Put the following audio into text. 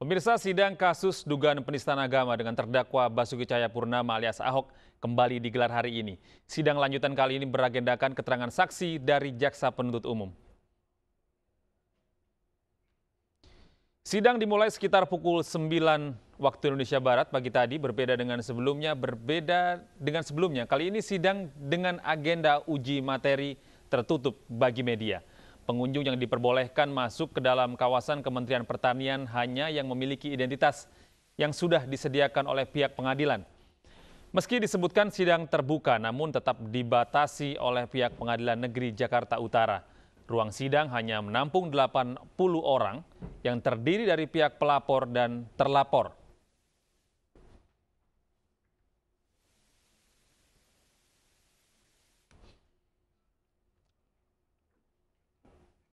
Pemirsa sidang kasus dugaan penistaan agama dengan terdakwa Basuki Cahayapurnama alias Ahok kembali digelar hari ini. Sidang lanjutan kali ini beragendakan keterangan saksi dari jaksa penuntut umum. Sidang dimulai sekitar pukul 9 waktu Indonesia Barat pagi tadi berbeda dengan sebelumnya, berbeda dengan sebelumnya. Kali ini sidang dengan agenda uji materi tertutup bagi media. Pengunjung yang diperbolehkan masuk ke dalam kawasan Kementerian Pertanian hanya yang memiliki identitas yang sudah disediakan oleh pihak pengadilan. Meski disebutkan sidang terbuka, namun tetap dibatasi oleh pihak Pengadilan Negeri Jakarta Utara. Ruang sidang hanya menampung 80 orang yang terdiri dari pihak pelapor dan terlapor.